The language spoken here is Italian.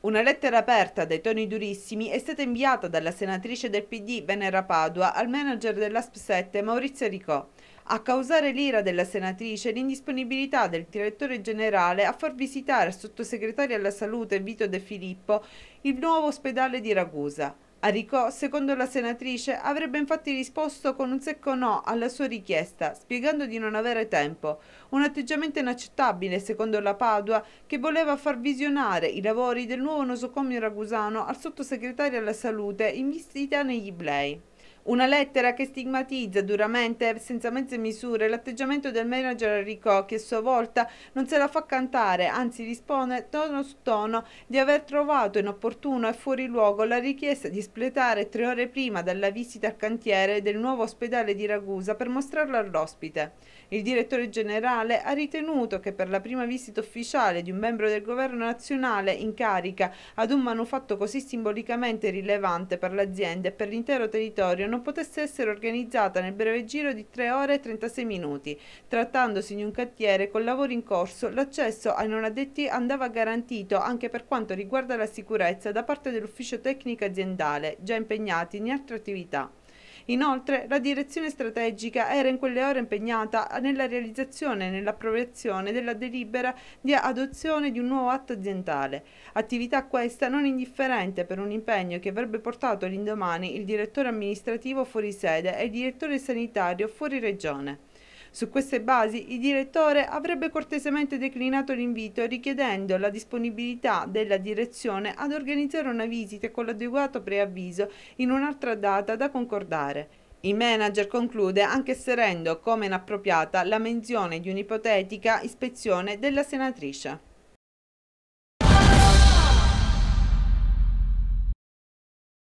Una lettera aperta dai toni durissimi è stata inviata dalla senatrice del PD Venera Padua al manager dell'ASP 7 Maurizio Ricò. A causare l'ira della senatrice l'indisponibilità del direttore generale a far visitare al sottosegretario alla salute Vito De Filippo il nuovo ospedale di Ragusa. Aricò, secondo la senatrice, avrebbe infatti risposto con un secco no alla sua richiesta, spiegando di non avere tempo. Un atteggiamento inaccettabile, secondo la Padua, che voleva far visionare i lavori del nuovo nosocomio ragusano al sottosegretario alla salute in visita negli Iblei. Una lettera che stigmatizza duramente e senza mezze misure l'atteggiamento del manager Enrico che a sua volta non se la fa cantare, anzi rispone tono su tono di aver trovato inopportuno e fuori luogo la richiesta di espletare tre ore prima della visita al cantiere del nuovo ospedale di Ragusa per mostrarla all'ospite. Il direttore generale ha ritenuto che per la prima visita ufficiale di un membro del governo nazionale in carica ad un manufatto così simbolicamente rilevante per l'azienda e per l'intero territorio non potesse essere organizzata nel breve giro di 3 ore e 36 minuti. Trattandosi di un cantiere con lavori in corso, l'accesso ai non addetti andava garantito anche per quanto riguarda la sicurezza da parte dell'ufficio tecnico aziendale, già impegnati in altre attività. Inoltre, la direzione strategica era in quelle ore impegnata nella realizzazione e nell'approvazione della delibera di adozione di un nuovo atto aziendale. Attività questa non indifferente per un impegno che avrebbe portato l'indomani il direttore amministrativo fuori sede e il direttore sanitario fuori regione. Su queste basi il direttore avrebbe cortesemente declinato l'invito richiedendo la disponibilità della direzione ad organizzare una visita con l'adeguato preavviso in un'altra data da concordare. Il manager conclude anche serendo come inappropriata la menzione di un'ipotetica ispezione della senatrice.